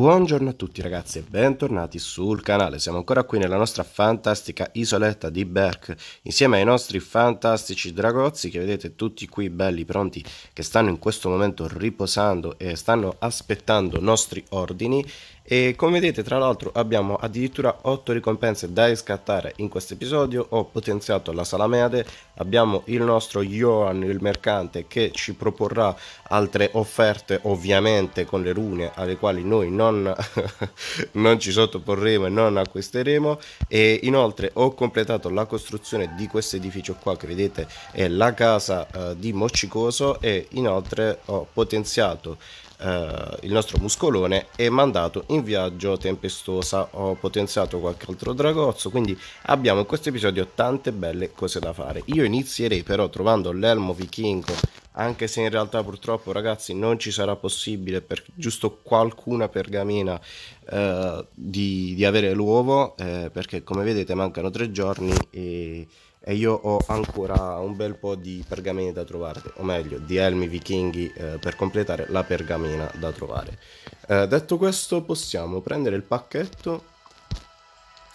Buongiorno a tutti ragazzi e bentornati sul canale, siamo ancora qui nella nostra fantastica isoletta di Berk insieme ai nostri fantastici dragozzi che vedete tutti qui belli pronti che stanno in questo momento riposando e stanno aspettando nostri ordini e come vedete, tra l'altro, abbiamo addirittura 8 ricompense da riscattare in questo episodio. Ho potenziato la Salameade, abbiamo il nostro Johan il mercante che ci proporrà altre offerte, ovviamente con le rune alle quali noi non, non ci sottoporremo e non acquisteremo. E inoltre ho completato la costruzione di questo edificio qua che vedete è la casa eh, di Moccicoso e inoltre ho potenziato eh, il nostro muscolone e mandato in viaggio tempestosa. Ho potenziato qualche altro dragozzo, quindi abbiamo in questo episodio tante belle cose da fare. Io inizierei però trovando l'elmo vichingo, anche se in realtà purtroppo ragazzi non ci sarà possibile per giusto qualcuna pergamena eh, di, di, avere l'uovo, eh, perché come vedete mancano tre giorni e e io ho ancora un bel po' di pergamene da trovare, o meglio di elmi vichinghi eh, per completare la pergamena da trovare. Eh, detto questo possiamo prendere il pacchetto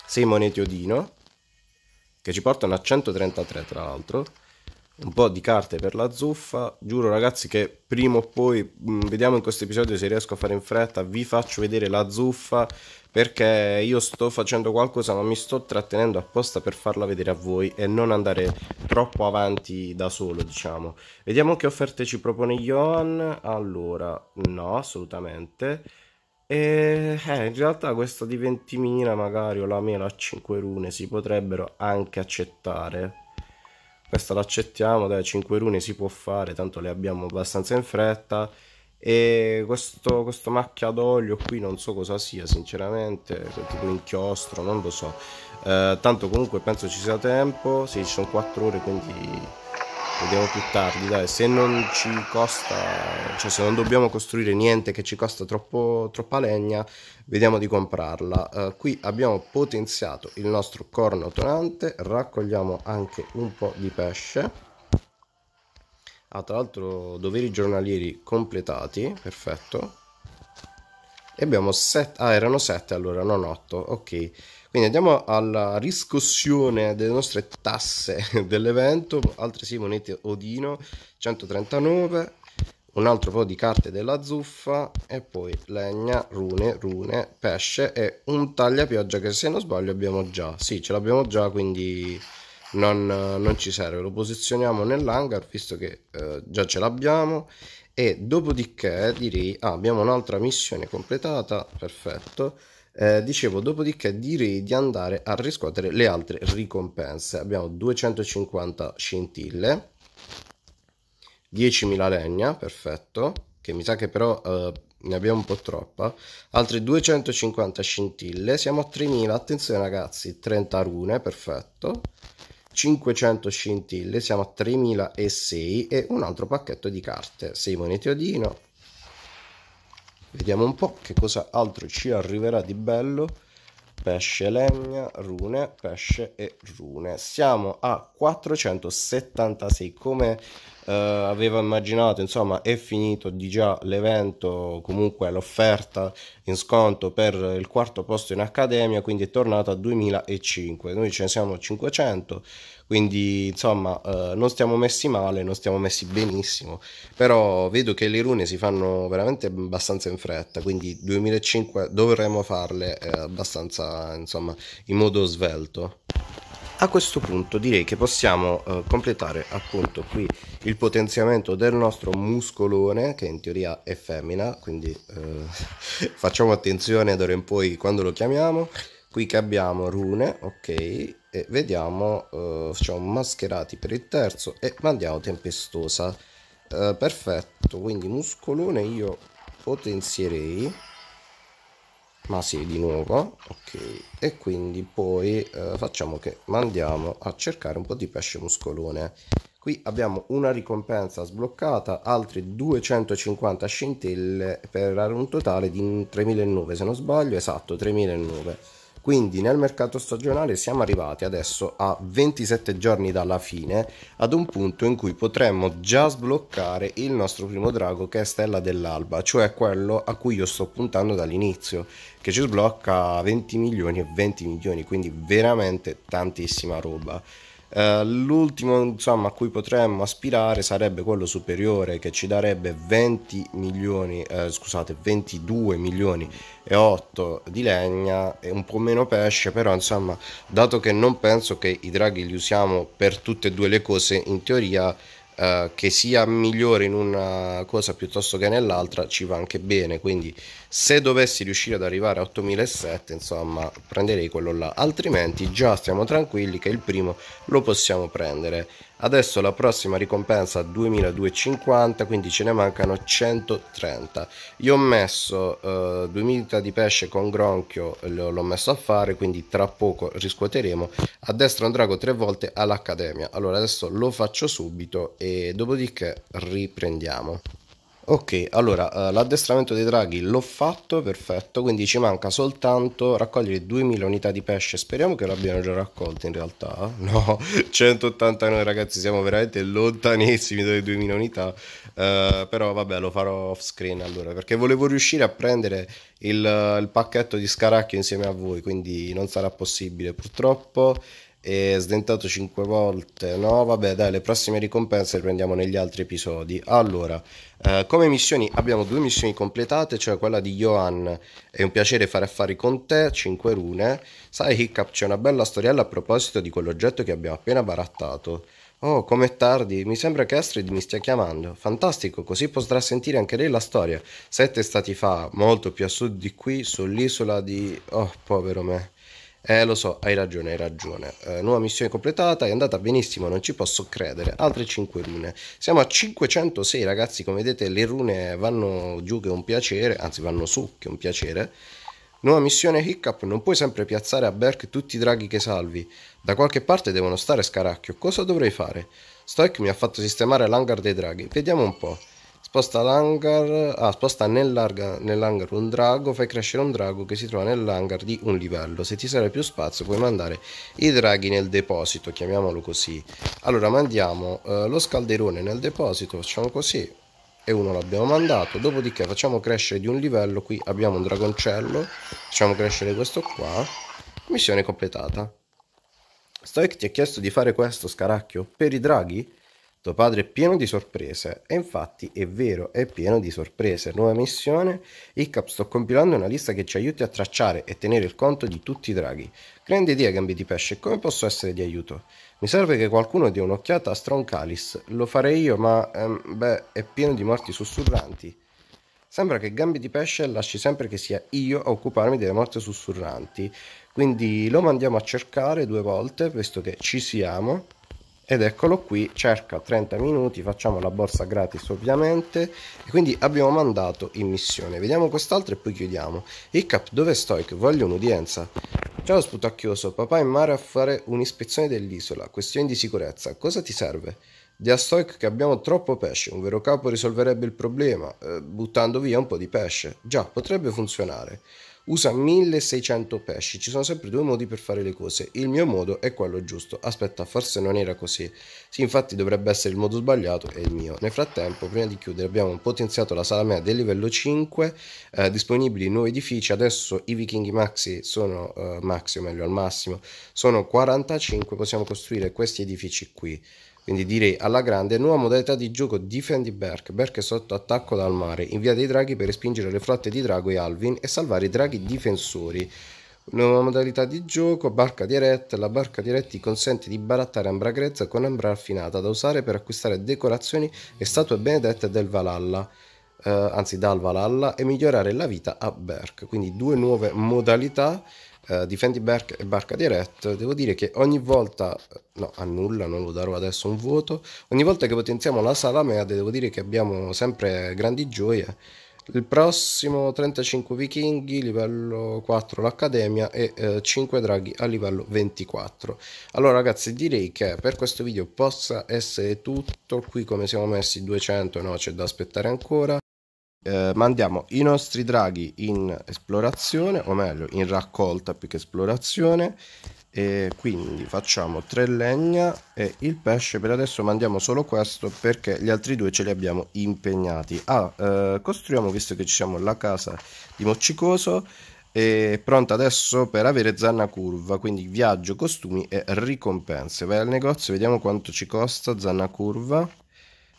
6 monete odino, che ci portano a 133 tra l'altro, un po' di carte per la zuffa. Giuro ragazzi che prima o poi, mh, mm, vediamo in questo episodio se riesco a fare in fretta, vi faccio vedere la zuffa perché io sto facendo qualcosa ma mi sto trattenendo apposta per farla vedere a voi e non andare troppo avanti da solo diciamo. Vediamo che offerte ci propone Johan. Allora, no assolutamente. E eh, in realtà questa di 20.000 magari o la mela a 5 rune si potrebbero anche accettare questa l'accettiamo, dai 5 rune si può fare, tanto le abbiamo abbastanza in fretta e questo, questo macchia d'olio qui non so cosa sia sinceramente, tipo inchiostro, non lo so eh, tanto comunque penso ci sia tempo, sì sono 4 ore quindi Vediamo più tardi, dai, se non ci costa, cioè se non dobbiamo costruire niente che ci costa troppo, troppa legna, vediamo di comprarla. Uh, qui abbiamo potenziato il nostro corno tonante, raccogliamo anche un po' di pesce. Ah, tra l'altro doveri giornalieri completati, perfetto. E abbiamo 7, ah erano 7 allora, non 8, ok. Quindi andiamo alla riscossione delle nostre tasse dell'evento, altresì monete Odino 139, un altro po' di carte della zuffa e poi legna, rune, rune, pesce e un tagliapioggia che se non sbaglio abbiamo già. Sì, ce l'abbiamo già, quindi non, non, ci serve. Lo posizioniamo nell'hangar visto che eh, già ce l'abbiamo e dopodiché direi ah, abbiamo un'altra missione completata, perfetto. Eh, dicevo, dopodiché direi di andare a riscuotere le altre ricompense. Abbiamo 250 scintille, 10.000 legna, perfetto, che mi sa che però eh, ne abbiamo un po' troppa, altre 250 scintille, siamo a 3.000, attenzione ragazzi, 30 rune, perfetto, 500 scintille, siamo a 3.006 e un altro pacchetto di carte, 6 monete odino, Vediamo un po' che cosa altro ci arriverà di bello. Pesce, legna, rune, pesce e rune. Siamo a 476 come eh, aveva immaginato, insomma è finito di già l'evento, comunque l'offerta in sconto per il quarto posto in accademia, quindi è tornato a 2005, noi ce ne siamo 500, quindi insomma eh, non stiamo messi male, non stiamo messi benissimo, però vedo che le rune si fanno veramente abbastanza in fretta, quindi 2005 dovremmo farle eh, abbastanza insomma in modo svelto a questo punto direi che possiamo eh, completare appunto qui il potenziamento del nostro muscolone che in teoria è femmina quindi eh, facciamo attenzione d'ora in poi quando lo chiamiamo qui che abbiamo rune ok e vediamo eh, facciamo mascherati per il terzo e mandiamo tempestosa eh, perfetto quindi muscolone io potenzierei ma sì di nuovo ok e quindi poi eh, facciamo che mandiamo a cercare un po' di pesce muscolone qui abbiamo una ricompensa sbloccata altri 250 scintille per un totale di 3009 se non sbaglio esatto 3009 quindi nel mercato stagionale siamo arrivati adesso a 27 giorni dalla fine ad un punto in cui potremmo già sbloccare il nostro primo drago che è Stella dell'Alba cioè quello a cui io sto puntando dall'inizio che ci sblocca 20 milioni e 20 milioni quindi veramente tantissima roba eh, l'ultimo insomma, a cui potremmo aspirare sarebbe quello superiore che ci darebbe 20 milioni, eh, scusate, 22 milioni e 8 di legna e un po' meno pesce, però insomma, dato che non penso che i draghi li usiamo per tutte e due le cose, in teoria eh, che sia migliore in una cosa piuttosto che nell'altra ci va anche bene quindi se dovessi riuscire ad arrivare a 8007 insomma prenderei quello là altrimenti già stiamo tranquilli che il primo lo possiamo prendere Adesso la prossima ricompensa 2250, quindi ce ne mancano 130. Io ho messo eh, 2000 di pesce con gronchio, l'ho messo a fare, quindi tra poco riscuoteremo. A destra un drago tre volte all'Accademia. Allora adesso lo faccio subito e dopodiché riprendiamo. Ok, allora eh, l'addestramento dei draghi l'ho fatto, perfetto, quindi ci manca soltanto raccogliere 2000 unità di pesce, speriamo che l'abbiano già raccolto in realtà, no, 189 ragazzi, siamo veramente lontanissimi dalle 2000 unità, uh, però vabbè lo farò off screen allora, perché volevo riuscire a prendere il, il pacchetto di scaracchio insieme a voi, quindi non sarà possibile purtroppo e sdentato 5 volte. No, vabbè, dai, le prossime ricompense le prendiamo negli altri episodi. Allora, eh, come missioni abbiamo due missioni completate, cioè quella di Johan. È un piacere fare affari con te, 5 rune. Sai, Hiccup, c'è una bella storiella a proposito di quell'oggetto che abbiamo appena barattato. Oh, com'è tardi, mi sembra che Astrid mi stia chiamando. Fantastico, così potrà sentire anche lei la storia. Sette stati fa, molto più a sud di qui, sull'isola di... Oh, povero me. Eh, lo so, hai ragione, hai ragione. Eh, nuova missione completata, è andata benissimo, non ci posso credere. Altre 5 rune. Siamo a 506 ragazzi, come vedete le rune vanno giù che è un piacere, anzi vanno su che è un piacere. Nuova missione Hiccup, non puoi sempre piazzare a Berk tutti i draghi che salvi. Da qualche parte devono stare scaracchio, cosa dovrei fare? Stoic mi ha fatto sistemare l'hangar dei draghi, vediamo un po'. Sposta l'hangar. Ah, sposta nell'hangar un drago. Fai crescere un drago che si trova nell'hangar di un livello. Se ti serve più spazio, puoi mandare i draghi nel deposito. Chiamiamolo così. Allora, mandiamo eh, lo scalderone nel deposito. Facciamo così. E uno l'abbiamo mandato. Dopodiché, facciamo crescere di un livello. Qui abbiamo un dragoncello. Facciamo crescere questo qua. Missione completata. Stoic ti ha chiesto di fare questo, scaracchio. Per i draghi? Tuo padre è pieno di sorprese. E infatti è vero, è pieno di sorprese. Nuova missione. ICAP, sto compilando una lista che ci aiuti a tracciare e tenere il conto di tutti i draghi. Grande idea, gambi di pesce. Come posso essere di aiuto? Mi serve che qualcuno dia un'occhiata a Stroncalis. Lo farei io, ma... Ehm, beh, è pieno di morti sussurranti. Sembra che Gambi di Pesce lasci sempre che sia io a occuparmi delle morte sussurranti. Quindi lo mandiamo a cercare due volte, visto che ci siamo ed eccolo qui cerca 30 minuti facciamo la borsa gratis ovviamente e quindi abbiamo mandato in missione vediamo quest'altro e poi chiudiamo hiccup dove sto voglio un'udienza ciao sputacchioso papà in mare a fare un'ispezione dell'isola questioni di sicurezza cosa ti serve di Stoic che abbiamo troppo pesce, un vero capo risolverebbe il problema, eh, buttando via un po' di pesce. Già, potrebbe funzionare usa 1600 pesci, ci sono sempre due modi per fare le cose, il mio modo è quello giusto, aspetta forse non era così, sì infatti dovrebbe essere il modo sbagliato e il mio. Nel frattempo prima di chiudere abbiamo potenziato la sala media del livello 5, eh, disponibili nuovi edifici, adesso i vichinghi maxi sono, eh, maxi o meglio al massimo, sono 45, possiamo costruire questi edifici qui. Quindi direi alla grande nuova modalità di gioco difendi Berk. Berk è sotto attacco dal mare. Invia dei draghi per respingere le flotte di Drago e Alvin e salvare i draghi difensori. Nuova modalità di gioco, barca diretta. La barca diretta ti consente di barattare ambra grezza con ambra raffinata da usare per acquistare decorazioni e statue benedette del Valhalla. Eh, anzi dal Valhalla e migliorare la vita a Berk. Quindi due nuove modalità uh, difendi Berk e Barca Direct, devo dire che ogni volta, no, a nulla, non lo darò adesso un voto, ogni volta che potenziamo la sala Mede devo dire che abbiamo sempre grandi gioie. Il prossimo 35 vichinghi, livello 4 l'accademia e eh, 5 draghi a livello 24. Allora ragazzi direi che per questo video possa essere tutto, qui come siamo messi 200 no c'è da aspettare ancora eh, mandiamo i nostri draghi in esplorazione, o meglio in raccolta più che esplorazione, e quindi facciamo tre legna e il pesce per adesso mandiamo solo questo perché gli altri due ce li abbiamo impegnati ah, eh, costruiamo visto che ci siamo la casa di moccicoso è pronta adesso per avere zanna curva quindi viaggio costumi e ricompense vai al negozio vediamo quanto ci costa zanna curva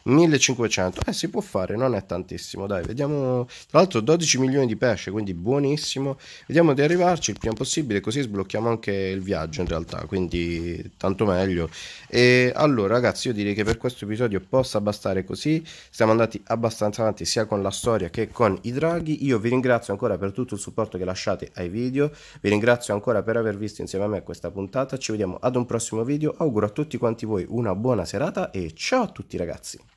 1500, eh si può fare, non è tantissimo, dai, vediamo, tra l'altro 12 milioni di pesce, quindi buonissimo, vediamo di arrivarci il prima possibile, così sblocchiamo anche il viaggio in realtà, quindi tanto meglio, e allora ragazzi io direi che per questo episodio possa bastare così, siamo andati abbastanza avanti sia con la storia che con i draghi, io vi ringrazio ancora per tutto il supporto che lasciate ai video, vi ringrazio ancora per aver visto insieme a me questa puntata, ci vediamo ad un prossimo video, auguro a tutti quanti voi una buona serata e ciao a tutti ragazzi!